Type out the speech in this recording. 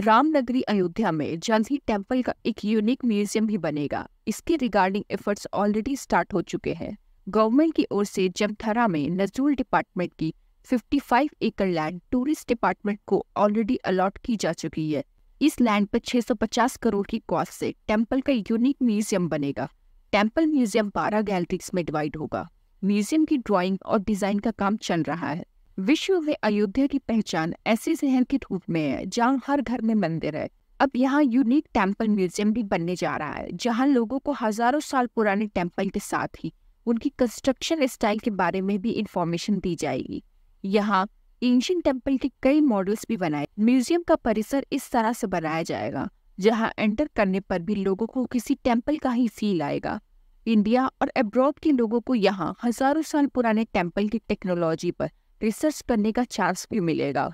रामनगरी अयोध्या में जल्द ही टेम्पल का एक यूनिक म्यूजियम भी बनेगा इसके रिगार्डिंग एफर्ट्स ऑलरेडी स्टार्ट हो चुके हैं गवर्नमेंट की ओर से जमथरा में नजरूल डिपार्टमेंट की 55 एकड़ लैंड टूरिस्ट डिपार्टमेंट को ऑलरेडी अलॉट की जा चुकी है इस लैंड पर 650 करोड़ की कॉस्ट से टेम्पल का यूनिक म्यूजियम बनेगा टेम्पल म्यूजियम बारह गैलरीज में डिवाइड होगा म्यूजियम की ड्राइंग और डिजाइन का काम चल रहा है विश्व में अयोध्या की पहचान ऐसे शहर के रूप में है जहाँ हर घर में मंदिर है अब यहाँ यूनिक टेम्पल म्यूजियम भी बनने जा रहा है जहाँ लोगों को हजारों साल पुराने टेम्पल के साथ ही उनकी कंस्ट्रक्शन स्टाइल के बारे में भी इंफॉर्मेशन दी जाएगी यहाँ एंशियन टेम्पल के कई मॉडल्स भी बनाए म्यूजियम का परिसर इस तरह से बनाया जाएगा जहाँ एंटर करने पर भी लोगों को किसी टेम्पल का ही फील आएगा इंडिया और अब्रॉड के लोगों को यहाँ हजारों साल पुराने टेम्पल की टेक्नोलॉजी पर रिसर्च करने का चांस भी मिलेगा